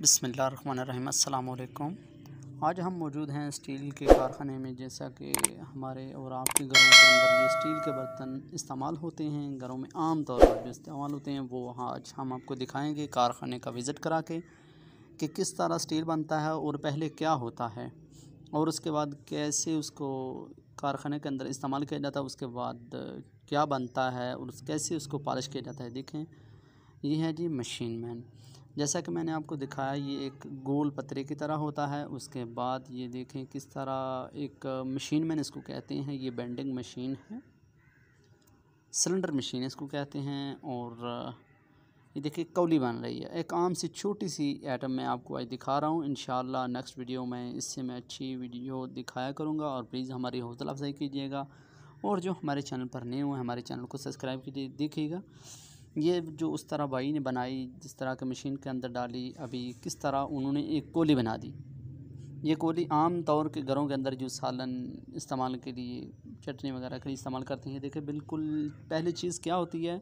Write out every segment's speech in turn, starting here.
बसमीम् अल्लाम आज हम मौजूद हैं स्टील के कारखाने में जैसा कि हमारे और आपके घरों के अंदर जो स्टील के बर्तन इस्तेमाल होते हैं घरों में आम तौर पर जो इस्तेमाल होते हैं वो आज हम आपको दिखाएंगे कारखाने का विज़िट करा के कि किस तरह स्टील बनता है और पहले क्या होता है और उसके बाद कैसे उसको कारखाने के अंदर इस्तेमाल किया जाता है उसके बाद क्या बनता है और कैसे उसको पॉलिश किया जाता है देखें ये है जी मशीन मैन जैसा कि मैंने आपको दिखाया ये एक गोल पतरे की तरह होता है उसके बाद ये देखें किस तरह एक मशीन मैन इसको कहते हैं ये बेंडिंग मशीन है सिलेंडर मशीन इसको कहते हैं और ये देखिए कौली बन रही है एक आम सी छोटी सी आइटम मैं आपको आज दिखा रहा हूँ इन नेक्स्ट वीडियो में इससे मैं अच्छी वीडियो दिखाया करूँगा और प्लीज़ हमारी हौसला अफजाई कीजिएगा और जो हमारे चैनल पर नए हुए हमारे चैनल को सब्सक्राइब कीजिए देखिएगा ये जो उस तरह भाई ने बनाई जिस तरह के मशीन के अंदर डाली अभी किस तरह उन्होंने एक कोली बना दी ये कोली आम तौर के घरों के अंदर जो सालन इस्तेमाल के लिए चटनी वगैरह के लिए इस्तेमाल करते हैं देखिए बिल्कुल पहली चीज़ क्या होती है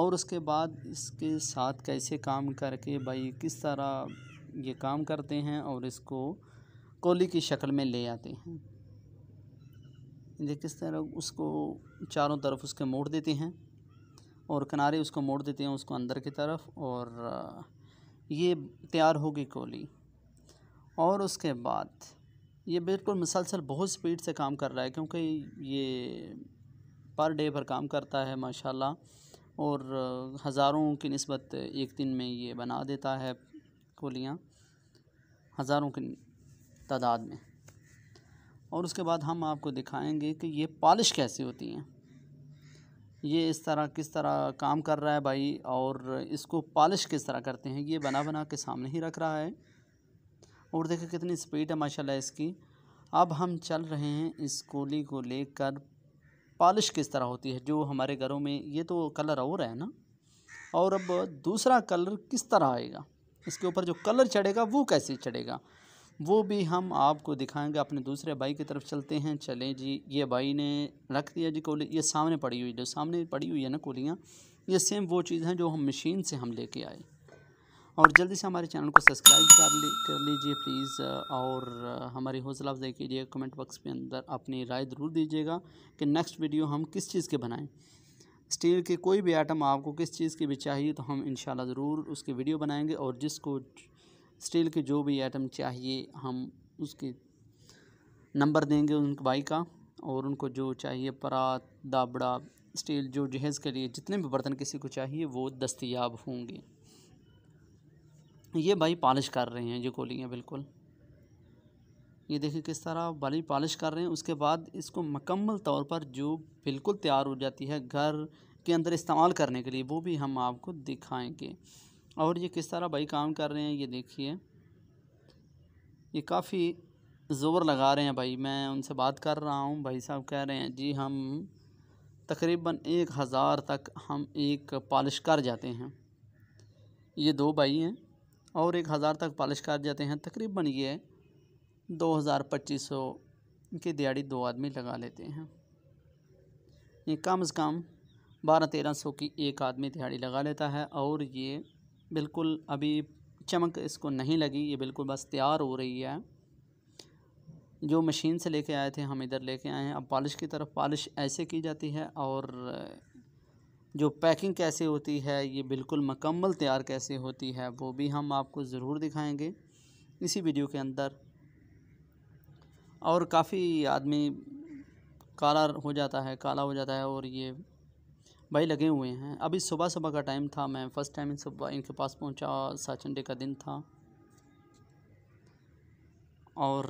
और उसके बाद इसके साथ कैसे काम करके भाई किस तरह ये काम करते हैं और इसको कोली की शक्ल में ले आते हैं ये किस तरह उसको चारों तरफ उसके मोड़ देते हैं और किनारे उसको मोड़ देते हैं उसको अंदर की तरफ और ये तैयार होगी कोली और उसके बाद ये बिल्कुल मसलसल बहुत स्पीड से काम कर रहा है क्योंकि ये पर डे पर काम करता है माशाल्लाह और हज़ारों की नस्बत एक दिन में ये बना देता है कोलियाँ हज़ारों की तादाद में और उसके बाद हम आपको दिखाएंगे कि ये पॉलिश कैसी होती हैं ये इस तरह किस तरह काम कर रहा है भाई और इसको पॉलिश किस तरह करते हैं ये बना बना के सामने ही रख रहा है और देखिए कितनी स्पीड है माशाल्लाह इसकी अब हम चल रहे हैं इस कोली को लेकर पॉलिश किस तरह होती है जो हमारे घरों में ये तो कलर और है ना और अब दूसरा कलर किस तरह आएगा इसके ऊपर जो कलर चढ़ेगा वो कैसे चढ़ेगा वो भी हम आपको दिखाएंगे अपने दूसरे भाई की तरफ चलते हैं चलें जी ये भाई ने रख दिया जी कोली ये सामने पड़ी हुई जो सामने पड़ी हुई है ना कोलियाँ ये सेम वो चीज़ हैं जो हम मशीन से हम लेके आए और जल्दी से हमारे चैनल को सब्सक्राइब कर ली कर लीजिए प्लीज़ और हमारी हौसला अफजाई कीजिए कमेंट बॉक्स के अंदर अपनी राय ज़रूर दीजिएगा कि नेक्स्ट वीडियो हम किस चीज़ के बनाएं स्टील के कोई भी आइटम आपको किस चीज़ की भी चाहिए तो हम इन ज़रूर उसकी वीडियो बनाएंगे और जिसको स्टील के जो भी आइटम चाहिए हम उसके नंबर देंगे उन बाई का और उनको जो चाहिए परात दाबड़ा स्टील जो जहेज़ के लिए जितने भी बर्तन किसी को चाहिए वो दस्तियाब होंगे ये भाई पॉलिश कर रहे हैं ये कोलियाँ बिल्कुल ये देखिए किस तरह भाई पॉलिश कर रहे हैं उसके बाद इसको मकम्मल तौर पर जो बिल्कुल तैयार हो जाती है घर के अंदर इस्तेमाल करने के लिए वो भी हम आपको दिखाएंगे और ये किस तरह भाई काम कर रहे हैं ये देखिए ये काफ़ी ज़ोर लगा रहे हैं भाई मैं उनसे बात कर रहा हूँ भाई साहब कह रहे हैं जी हम तकरीबन एक हज़ार तक हम एक पॉलिश कर जाते हैं ये दो भाई हैं और एक हज़ार तक पॉलिश कर जाते हैं तकरीबन ये दो हज़ार पच्चीस सौ की दिहाड़ी दो आदमी लगा लेते हैं ये कम से कम बारह तेरह सौ की एक आदमी दिहाड़ी लगा लेता है और ये बिल्कुल अभी चमक इसको नहीं लगी ये बिल्कुल बस तैयार हो रही है जो मशीन से लेके आए थे हम इधर लेके आए हैं अब पॉलिश की तरफ पॉलिश ऐसे की जाती है और जो पैकिंग कैसे होती है ये बिल्कुल मकम्मल तैयार कैसे होती है वो भी हम आपको ज़रूर दिखाएंगे इसी वीडियो के अंदर और काफ़ी आदमी काला हो जाता है काला हो जाता है और ये भाई लगे हुए हैं अभी सुबह सुबह का टाइम था मैं फ़र्स्ट टाइम इन सुबह इनके पास पहुंचा सैटरडे का दिन था और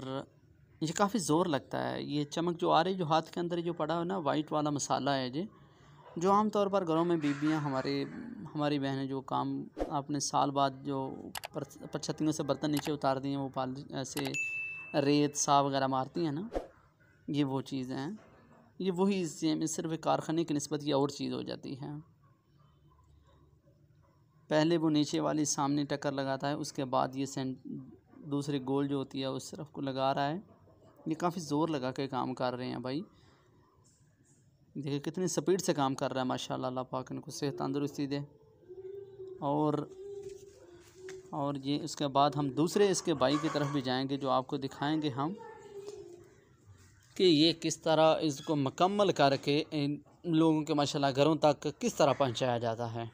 ये काफ़ी ज़ोर लगता है ये चमक जो आ रही जो हाथ के अंदर जो पड़ा है ना वाइट वाला मसाला है जी जो आम तौर पर घरों में बीबियाँ हमारे हमारी बहनें जो काम आपने साल बाद जो पछतियों से बर्तन नीचे उतार दिए वो पाल ऐसे रेत सा वगैरह मारती हैं ना ये वो चीज़ें हैं ये वही सेम सिर्फ कारखाने की नस्बत यह और चीज़ हो जाती है पहले वो नीचे वाली सामने टक्कर लगाता है उसके बाद ये सेंट दूसरे गोल जो होती है उस तरफ को लगा रहा है ये काफ़ी ज़ोर लगा के काम कर रहे हैं भाई देखिए कितनी स्पीड से काम कर रहा है माशा अल्लाह पाक इनको सेहत तंदुरुस्ती दे और और ये उसके बाद हम दूसरे इसके बाई की तरफ भी जाएंगे जो आपको दिखाएंगे हम कि ये किस तरह इसको मकम्मल करके इन लोगों के माशाल्लाह घरों तक किस तरह पहुंचाया जाता है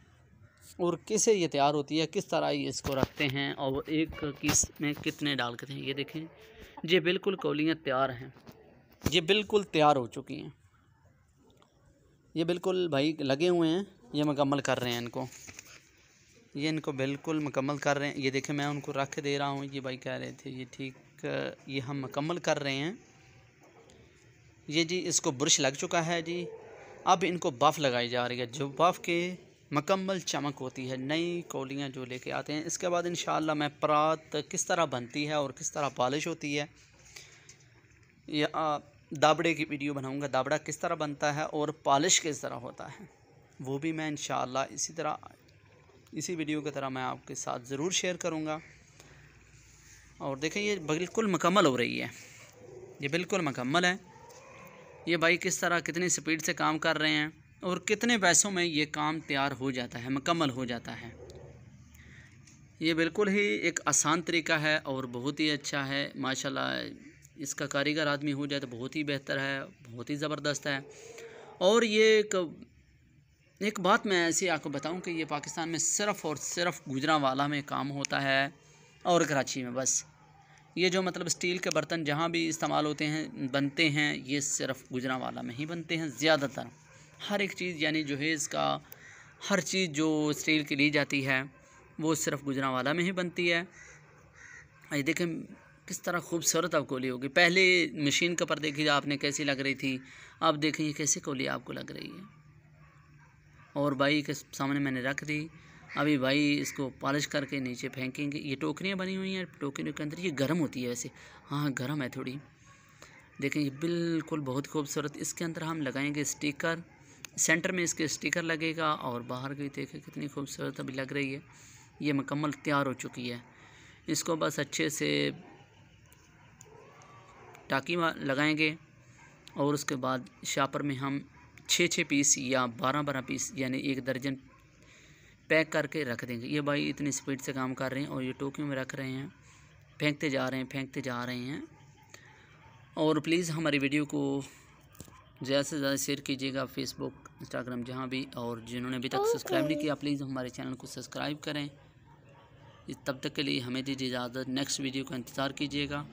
और किसे ये तैयार होती है किस तरह ये इसको रखते हैं और एक किस में कितने डालते हैं ये देखें ये बिल्कुल कौलियाँ तैयार हैं ये बिल्कुल तैयार हो चुकी हैं ये बिल्कुल भाई लगे हुए हैं ये मकम्मल कर रहे हैं इनको ये इनको बिल्कुल मकम्मल कर रहे हैं ये देखें मैं उनको रख दे रहा हूँ ये भाई कह रहे थे ये ठीक ये हम मकम्मल कर रहे हैं ये जी इसको ब्रश लग चुका है जी अब इनको बफ लगाई जा रही है जो बफ के मकम्मल चमक होती है नई कौलियाँ जो लेके आते हैं इसके बाद इन मैं परात किस तरह बनती है और किस तरह पॉलिश होती है या दाबड़े की वीडियो बनाऊंगा दाबड़ा किस तरह बनता है और पॉलिश किस तरह होता है वो भी मैं इन इसी तरह इसी वीडियो की तरह मैं आपके साथ ज़रूर शेयर करूँगा और देखें ये बिल्कुल मकम्मल हो रही है ये बिल्कुल मकम्मल है ये भाई किस तरह कितनी स्पीड से काम कर रहे हैं और कितने पैसों में ये काम तैयार हो जाता है मुकम्मल हो जाता है ये बिल्कुल ही एक आसान तरीका है और बहुत ही अच्छा है माशाल्लाह इसका कारीगर आदमी हो जाए तो बहुत ही बेहतर है बहुत ही ज़बरदस्त है और ये एक एक बात मैं ऐसे आपको बताऊं कि ये पाकिस्तान में सिर्फ़ और सिर्फ़ गुजरावाला में काम होता है और कराची में बस ये जो मतलब स्टील के बर्तन जहाँ भी इस्तेमाल होते हैं बनते हैं ये सिर्फ गुजरा वाला में ही बनते हैं ज़्यादातर हर एक चीज़ यानी जहेज़ का हर चीज़ जो स्टील की ली जाती है वो सिर्फ गुजरा वाला में ही बनती है ये देखें किस तरह खूबसूरत अब कोली होगी पहले मशीन के पर देखिए आपने कैसी लग रही थी अब देखें ये कैसी कोली आपको लग रही है और बाई के सामने मैंने रख दी अभी भाई इसको पॉलिश करके नीचे फेंकेंगे ये टोकरियाँ बनी हुई हैं टोकरियों के अंदर ये गर्म होती है वैसे हाँ गर्म है थोड़ी देखें ये बिल्कुल बहुत खूबसूरत इसके अंदर हम लगाएंगे स्टिकर सेंटर में इसके स्टिकर लगेगा और बाहर भी देखें कितनी खूबसूरत अभी लग रही है ये मुकम्मल तैयार हो चुकी है इसको बस अच्छे से टाकी लगाएंगे और उसके बाद शापर में हम छः छः पीस या बारह बारह पीस यानी एक दर्जन पैक करके रख देंगे ये भाई इतनी स्पीड से काम कर रहे हैं और ये टोकियो में रख रहे हैं फेंकते जा रहे हैं फेंकते जा रहे हैं और प्लीज़ हमारी वीडियो को ज़्यादा से ज़्यादा शेयर कीजिएगा फेसबुक इंस्टाग्राम जहाँ भी और जिन्होंने अभी तक सब्सक्राइब नहीं किया प्लीज़ हमारे चैनल को सब्सक्राइब करें तब तक के लिए हमें दीजिए इजाज़त नेक्स्ट वीडियो का इंतज़ार कीजिएगा